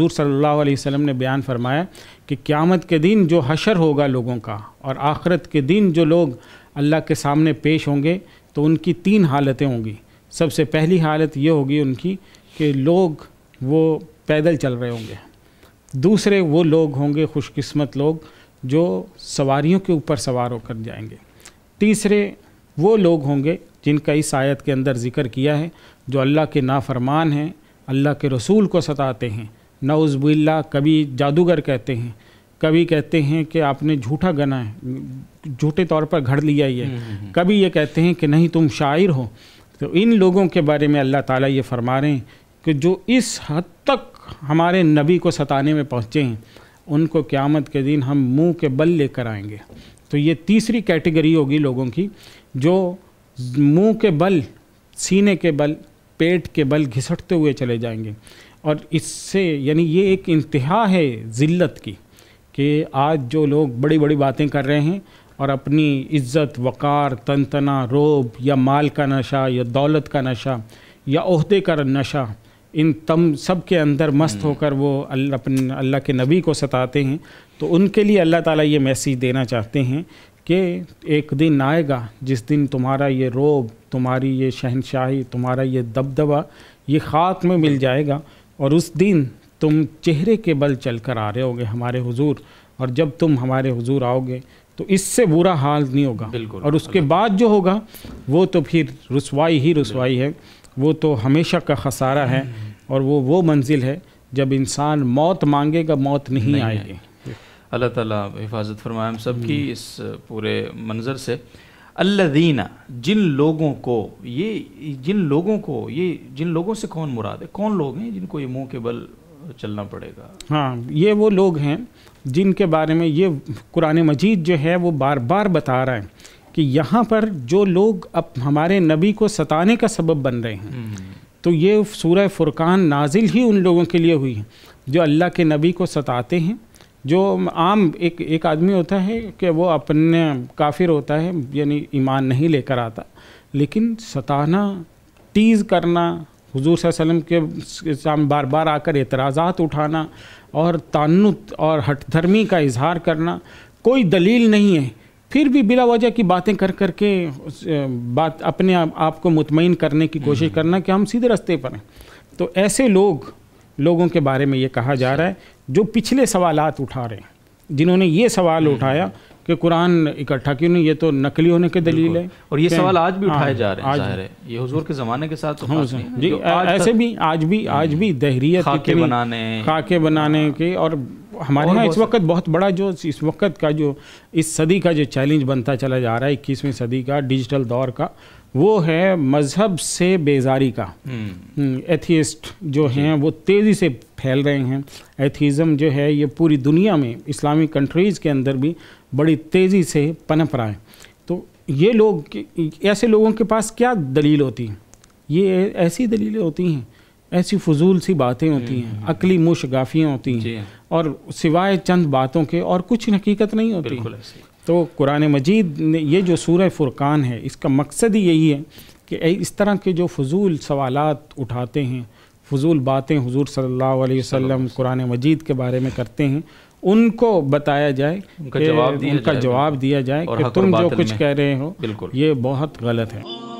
हजूर सल्ला वसम ने बयान फरमाया कि क़्यामत के दिन जो हशर होगा लोगों का और आखरत के दिन जो लोग अल्लाह के सामने पेश होंगे तो उनकी तीन हालतें होंगी सबसे पहली हालत ये होगी उनकी कि लोग वो पैदल चल रहे होंगे दूसरे वो लोग होंगे खुशकस्मत लोग जो सवारियों के ऊपर सवार होकर जाएंगे तीसरे वो लोग होंगे जिनका इस आयत के अंदर ज़िक्र किया है जो अल्लाह के नाफरमान हैं अल्लाह के रसूल को सताते हैं नौज़बिल्ला कभी जादूगर कहते हैं कभी कहते हैं कि आपने झूठा गना है झूठे तौर पर घड़ लिया ये हम्म, हम्म, हम्म। कभी ये कहते हैं कि नहीं तुम शायर हो तो इन लोगों के बारे में अल्लाह ताला ये फरमा रहे हैं कि जो इस हद तक हमारे नबी को सताने में पहुँचे हैं उनको क़्यामत के दिन हम मुंह के बल लेकर आएंगे तो ये तीसरी कैटेगरी होगी लोगों की जो मुंह के बल सीने के बल पेट के बल घिसटते हुए चले जाएंगे और इससे यानी ये एक इंतहा है ज़िल्लत की कि आज जो लोग बड़ी बड़ी बातें कर रहे हैं और अपनी इज्जत वक़ार तनतना रोब या माल का नशा या दौलत का नशा या अहदे का नशा इन तम सब के अंदर मस्त हम्म। होकर वो अल्लाह अपन अल्लाह के नबी को सताते हैं तो उनके लिए अल्लाह ताला ये मैसेज देना चाहते हैं कि एक दिन आएगा जिस दिन तुम्हारा ये रोब तुम्हारी ये शहनशाही तुम्हारा ये दबदबा ये खाक में मिल जाएगा और उस दिन तुम चेहरे के बल चल कर आ रहे होगे हमारे हुजूर और जब तुम हमारे हुजूर आओगे तो इससे बुरा हाल नहीं होगा बिल्कुल और उसके बाद जो होगा वो तो फिर रसवाई ही रसवाई है वो तो हमेशा का खसारा है और वो वो मंजिल है जब इंसान मौत मांगेगा मौत नहीं, नहीं आएगी अल्लाह ताला हिफाजत फरमाए हम सब की हम्म। इस पूरे मंज़र से अल्लादीना जिन लोगों को ये जिन लोगों को ये जिन लोगों से कौन मुराद है कौन लोग हैं जिनको ये मुंह के बल चलना पड़ेगा हाँ ये वो लोग हैं जिनके बारे में ये कुरान मजीद जो है वो बार बार बता रहा है कि यहाँ पर जो लोग अब हमारे नबी को सताने का सबब बन रहे हैं हम्म। तो ये सूरह फुरकान नाजिल ही उन लोगों के लिए हुई है जो अल्लाह के नबी को सताते हैं जो आम एक एक आदमी होता है कि वो अपने काफिर होता है यानी ईमान नहीं लेकर आता लेकिन सताना टीज़ करना हुजूर वसल्लम के सामने बार बार आकर एतराज़ात उठाना और तानुत और धर्मी का इजहार करना कोई दलील नहीं है फिर भी बिला वजह की बातें कर कर के बात अपने आप, आप को मुतमिन करने की कोशिश हम्म। करना कि हम सीधे रास्ते पर हैं तो ऐसे लोग लोगों के बारे में ये कहा जा रहा है जो पिछले सवाल उठा रहे हैं जिन्होंने ये सवाल हम्म। उठाया कि कुरान इकट्ठा क्यों नहीं ये तो नकली होने के दलील है और ये सवाल आज भी हाँ, उठाए जा रहे हैं जाहिर है ये हुजूर के ज़माने के साथ तो हाँ जी ऐसे भी आज भी हम्म। आज भी दहरियत खाके बनाने खाके बनाने हाँ। के और हमारे यहाँ इस वक्त बहुत बड़ा जो इस वक्त का जो इस सदी का जो चैलेंज बनता चला जा रहा है इक्कीसवीं सदी का डिजिटल दौर का वो है मज़हब से बेजारी का एथियस्ट हम्म। जो हैं वो तेज़ी से फैल रहे हैं एथीज़म जो है ये पूरी दुनिया में इस्लामिक कंट्रीज़ के अंदर भी बड़ी तेज़ी से पनप रहा है तो ये लोग ऐसे लोगों के पास क्या दलील होती है ये ऐसी दलीलें होती हैं ऐसी फजूल सी बातें होती हैं हम्म। अकली मुशगाफियाँ होती हैं हाँ। और सिवाय चंद बातों के और कुछ हकीकत नहीं होती तो कुरान मजीद ने ये जो सूर्य फुरकान है इसका मकसद ही यही है कि इस तरह के जो फजूल सवालत उठाते हैं फजूल बातें हजूर सल्ला वसम कुरान मजीद के बारे में करते हैं उनको बताया जाए उनका जवाब दिया जवाब दिया जाए कि तुम जो कुछ कह रहे हो ये बहुत गलत है